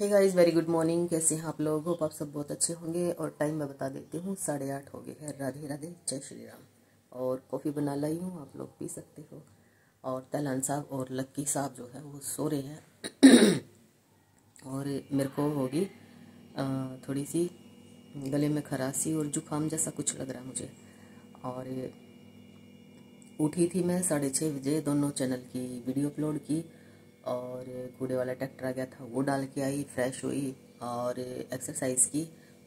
हे guys very good morning कैसे हैं आप लोग होप आप सब बहुत अच्छे होंगे और टाइम मैं बता देती हूँ साढ़े आठ हो गए है राधे राधे जय श्री राम और कॉफ़ी बना लाई हूँ आप लोग पी सकते हो और तैलान साहब और लक्की साहब जो है वो सो रहे हैं और मेरे को होगी थोड़ी सी गले में खरासी और जुकाम जैसा कुछ लग रहा है मुझे और उठी थी मैं साढ़े छः बजे दोनों चैनल की वीडियो अपलोड की और कूड़े वाला ट्रैक्टर आ गया था वो डाल के आई फ्रेश हुई और एक्सरसाइज की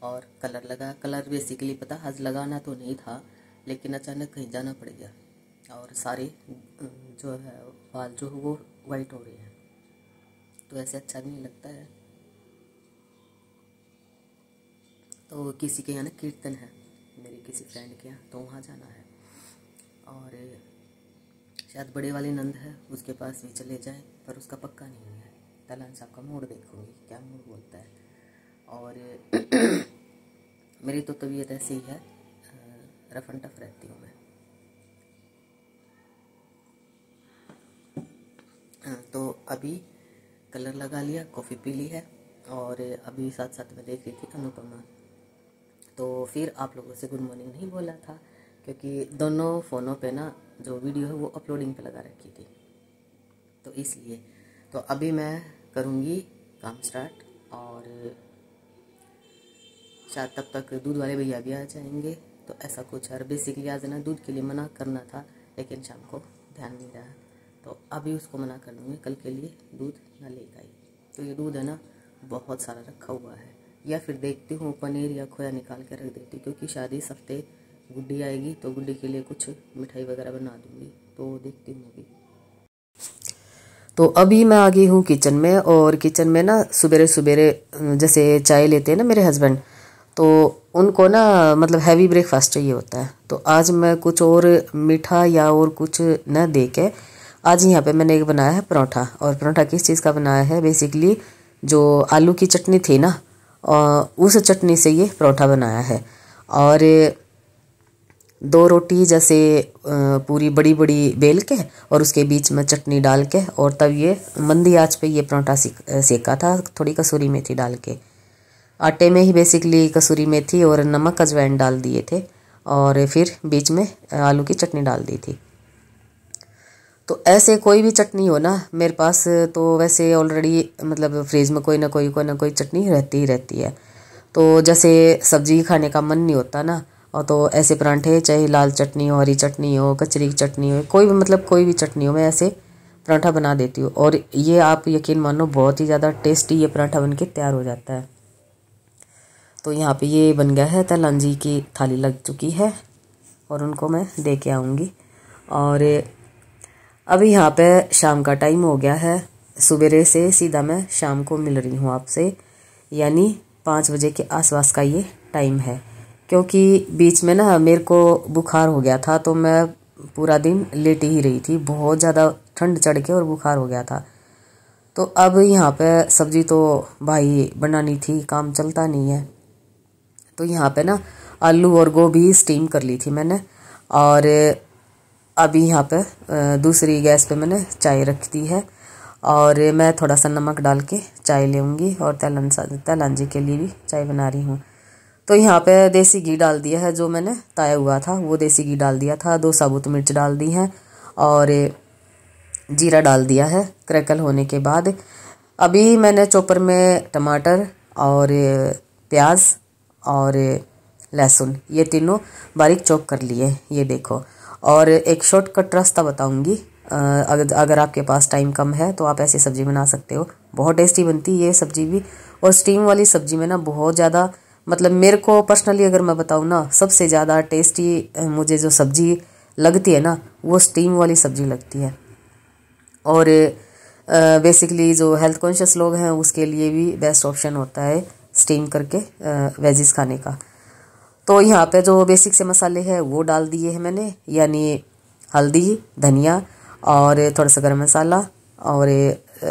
और कलर लगा कलर बेसिकली पता हज लगाना तो नहीं था लेकिन अचानक कहीं जाना पड़ गया और सारे जो है बाल जो है वो वाइट हो रहे हैं तो ऐसे अच्छा भी नहीं लगता है तो किसी के यहाँ ना कीर्तन है मेरे किसी फ्रेंड के यहाँ तो वहाँ जाना है और शायद बड़े वाले नंद है उसके पास भी चले जाए पर उसका पक्का नहीं है तलान साहब का मूड देखूंगी क्या मूड बोलता है और मेरी तो तबीयत ऐसी ही है रफ एंड टफ रहती हूँ मैं हाँ, तो अभी कलर लगा लिया कॉफ़ी पी ली है और अभी साथ साथ में देख रही थी अनुपमा तो फिर आप लोगों से गुड मॉर्निंग नहीं बोला था क्योंकि दोनों फ़ोनों पे ना जो वीडियो है वो अपलोडिंग पे लगा रखी थी तो इसलिए तो अभी मैं करूँगी काम स्टार्ट और शायद तब तक दूध वाले भैया भी आ जाएंगे तो ऐसा कुछ है बेसिकली आज ना दूध के लिए मना करना था लेकिन शाम को ध्यान नहीं रहा तो अभी उसको मना कर दूँगी कल के लिए दूध ना लेकर आई तो ये दूध है ना बहुत सारा रखा हुआ है या फिर देखती हूँ पनीर या खोया निकाल के रख देती हूँ क्योंकि शादी इस हफ्ते गुड्डी आएगी तो गुड्डी के लिए कुछ मिठाई वगैरह बना दूंगी तो देखती हूँ अभी तो अभी मैं आ गई हूँ किचन में और किचन में ना सबेरे सबेरे जैसे चाय लेते हैं ना मेरे हस्बैंड तो उनको ना मतलब हैवी ब्रेकफास्ट चाहिए होता है तो आज मैं कुछ और मीठा या और कुछ न दे के आज यहाँ पे मैंने एक बनाया है परौंठा और परौंठा किस चीज़ का बनाया है बेसिकली जो आलू की चटनी थी ना उस चटनी से ये परौंठा बनाया है और दो रोटी जैसे पूरी बड़ी बड़ी बेल के और उसके बीच में चटनी डाल के और तब ये मंदी आँच पे ये परौंठा सेका था थोड़ी कसूरी मेथी डाल के आटे में ही बेसिकली कसूरी मेथी और नमक अजवाइन डाल दिए थे और फिर बीच में आलू की चटनी डाल दी थी तो ऐसे कोई भी चटनी हो ना मेरे पास तो वैसे ऑलरेडी मतलब फ्रिज में कोई ना कोई कोई ना कोई चटनी रहती ही रहती है तो जैसे सब्जी खाने का मन नहीं होता ना और तो ऐसे परांठे चाहे लाल चटनी हो हरी चटनी हो कचरी की चटनी हो कोई भी मतलब कोई भी चटनी हो मैं ऐसे पराठा बना देती हूँ और ये आप यकीन मानो बहुत ही ज़्यादा टेस्टी ये पराठा बन के तैयार हो जाता है तो यहाँ पे ये बन गया है तलान जी की थाली लग चुकी है और उनको मैं दे के आऊँगी और अभी यहाँ पे शाम का टाइम हो गया है सवेरे से सीधा मैं शाम को मिल रही हूँ आपसे यानी पाँच बजे के आसपास का ये टाइम है क्योंकि बीच में ना मेरे को बुखार हो गया था तो मैं पूरा दिन लेटी ही रही थी बहुत ज़्यादा ठंड चढ़ के और बुखार हो गया था तो अब यहाँ पे सब्ज़ी तो भाई बनानी थी काम चलता नहीं है तो यहाँ पे ना आलू और गोभी स्टीम कर ली थी मैंने और अभी यहाँ पे दूसरी गैस पे मैंने चाय रख दी है और मैं थोड़ा सा नमक डाल के चाय लेंगी और तेलान तेलान जी के लिए भी चाय बना रही हूँ तो यहाँ पे देसी घी डाल दिया है जो मैंने ताया हुआ था वो देसी घी डाल दिया था दो साबुत मिर्च डाल दी हैं और जीरा डाल दिया है क्रैकल होने के बाद अभी मैंने चॉपर में टमाटर और प्याज और लहसुन ये तीनों बारीक चॉप कर लिए ये देखो और एक शॉर्टकट रास्ता बताऊंगी अगर अगर आपके पास टाइम कम है तो आप ऐसी सब्ज़ी बना सकते हो बहुत टेस्टी बनती है ये सब्ज़ी भी और स्टीम वाली सब्ज़ी में ना बहुत ज़्यादा मतलब मेरे को पर्सनली अगर मैं बताऊँ ना सबसे ज़्यादा टेस्टी मुझे जो सब्ज़ी लगती है ना वो स्टीम वाली सब्ज़ी लगती है और बेसिकली जो हेल्थ कॉन्शियस लोग हैं उसके लिए भी बेस्ट ऑप्शन होता है स्टीम करके वेजिस खाने का तो यहाँ पे जो बेसिक से मसाले हैं वो डाल दिए हैं मैंने यानी हल्दी धनिया और थोड़ा सा गर्म मसाला और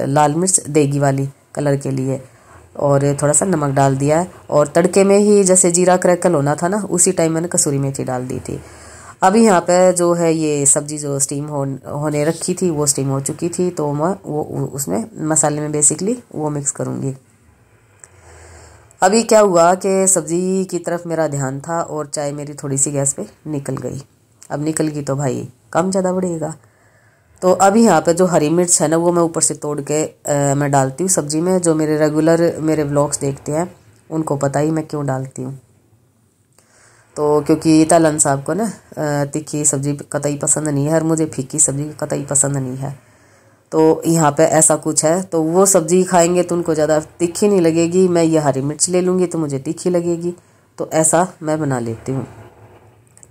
लाल मिर्च देगी वाली कलर के लिए और थोड़ा सा नमक डाल दिया है और तड़के में ही जैसे जीरा क्रैकल होना था ना उसी टाइम मैंने कसूरी मेथी डाल दी थी अभी यहाँ पे जो है ये सब्जी जो स्टीम हो होने रखी थी वो स्टीम हो चुकी थी तो मैं वो उसमें मसाले में बेसिकली वो मिक्स करूँगी अभी क्या हुआ कि सब्ज़ी की तरफ मेरा ध्यान था और चाय मेरी थोड़ी सी गैस पे निकल गई अब निकल गई तो भाई कम ज़्यादा बढ़ेगा तो अभी यहाँ पे जो हरी मिर्च है ना वो मैं ऊपर से तोड़ के आ, मैं डालती हूँ सब्जी में जो मेरे रेगुलर मेरे ब्लॉग्स देखते हैं उनको पता ही मैं क्यों डालती हूँ तो क्योंकि तालन साहब को ना तीखी सब्जी कतई पसंद नहीं है और मुझे फीकी सब्जी कतई पसंद नहीं है तो यहाँ पे ऐसा कुछ है तो वो सब्जी खाएंगे तो उनको ज़्यादा तीखी नहीं लगेगी मैं ये हरी मिर्च ले लूँगी तो मुझे तीखी लगेगी तो ऐसा मैं बना लेती हूँ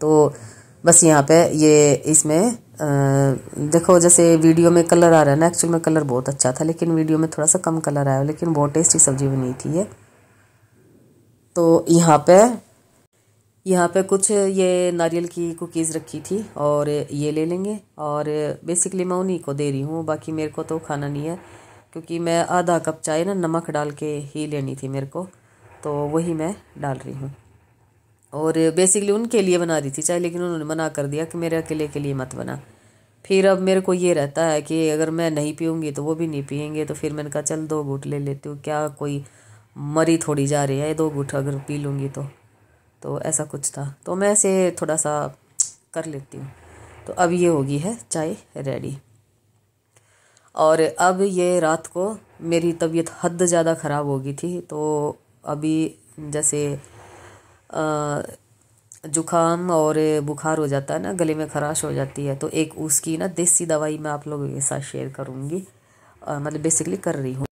तो बस यहाँ पे ये इसमें देखो जैसे वीडियो में कलर आ रहा है ना एक्चुअल में कलर बहुत अच्छा था लेकिन वीडियो में थोड़ा सा कम कलर आया लेकिन बहुत टेस्टी सब्जी बनी थी ये तो यहाँ पे यहाँ पे कुछ ये नारियल की कुकीज़ रखी थी और ये ले लेंगे और बेसिकली मैं उन्हीं को दे रही हूँ बाकी मेरे को तो खाना नहीं है क्योंकि मैं आधा कप चाय ना नमक डाल के ही लेनी थी मेरे को तो वही मैं डाल रही हूँ और बेसिकली उनके लिए बना रही थी चाहे लेकिन उन्होंने मना कर दिया कि मेरे अकेले के लिए मत बना फिर अब मेरे को ये रहता है कि अगर मैं नहीं पीऊँगी तो वो भी नहीं पियेंगे तो फिर मैंने कहा चल दो घूट ले लेती हूँ क्या कोई मरी थोड़ी जा रही है दो घूट अगर पी लूँगी तो तो ऐसा कुछ था तो मैं ऐसे थोड़ा सा कर लेती हूँ तो अब ये होगी है चाय रेडी और अब ये रात को मेरी तबीयत हद ज़्यादा ख़राब हो गई थी तो अभी जैसे जुखाम और बुखार हो जाता है ना गले में खराश हो जाती है तो एक उसकी ना देसी दवाई मैं आप लोगों के साथ शेयर करूँगी मतलब बेसिकली कर रही हूँ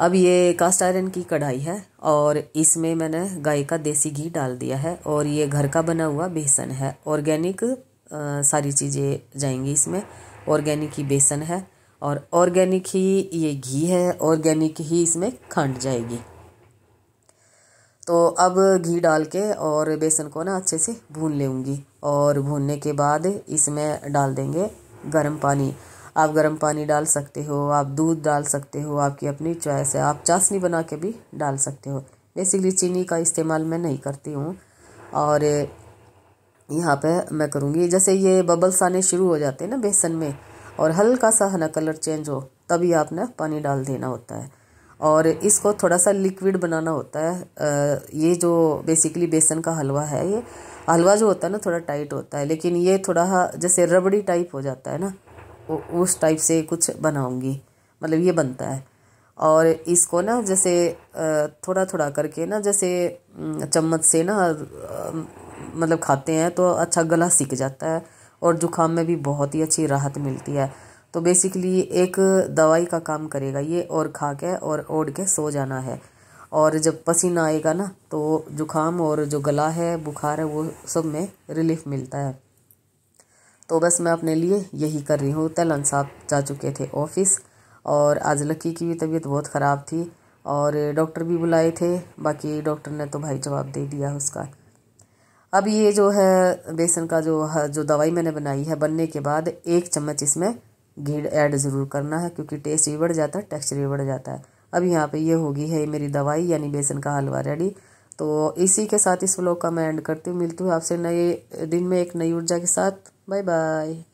अब ये कास्ट आयरन की कढ़ाई है और इसमें मैंने गाय का देसी घी डाल दिया है और ये घर का बना हुआ बेसन है ऑर्गेनिक सारी चीज़ें जाएंगी इसमें ऑर्गेनिक ही बेसन है और ऑर्गेनिक ही ये घी है ऑर्गेनिक ही इसमें खंड जाएगी तो अब घी डाल के और बेसन को ना अच्छे से भून लूँगी और भूनने के बाद इसमें डाल देंगे गर्म पानी आप गर्म पानी डाल सकते हो आप दूध डाल सकते हो आपकी अपनी चॉइस है आप चाशनी बना के भी डाल सकते हो बेसिकली चीनी का इस्तेमाल मैं नहीं करती हूँ और यहाँ पे मैं करूँगी जैसे ये बबल्स आने शुरू हो जाते हैं ना बेसन में और हल्का सा है ना कलर चेंज हो तभी आप ना पानी डाल देना होता है और इसको थोड़ा सा लिक्विड बनाना होता है ये जो बेसिकली बेसन का हलवा है ये हलवा जो होता है ना थोड़ा टाइट होता है लेकिन ये थोड़ा जैसे रबड़ी टाइप हो जाता है ना उस टाइप से कुछ बनाऊंगी मतलब ये बनता है और इसको ना जैसे थोड़ा थोड़ा करके ना जैसे चम्मच से ना मतलब खाते हैं तो अच्छा गला सीख जाता है और जुकाम में भी बहुत ही अच्छी राहत मिलती है तो बेसिकली एक दवाई का काम करेगा ये और खा के और ओढ़ के सो जाना है और जब पसीना आएगा ना तो जुखाम और जो गला है बुखार है वो सब में रिलीफ मिलता है तो बस मैं अपने लिए यही कर रही हूँ तलन साहब जा चुके थे ऑफिस और आज लक्की की भी तबीयत बहुत ख़राब थी और डॉक्टर भी बुलाए थे बाकी डॉक्टर ने तो भाई जवाब दे दिया उसका अब ये जो है बेसन का जो जो दवाई मैंने बनाई है बनने के बाद एक चम्मच इसमें घी ऐड ज़रूर करना है क्योंकि टेस्ट भी बढ़ जाता है टेक्स्चर भी बढ़ जाता है अब यहाँ पे ये होगी है मेरी दवाई यानी बेसन का हलवा रेडी तो इसी के साथ इस व्लॉग का मैं एंड करती हूँ मिलती हूँ आपसे नए दिन में एक नई ऊर्जा के साथ बाय बाय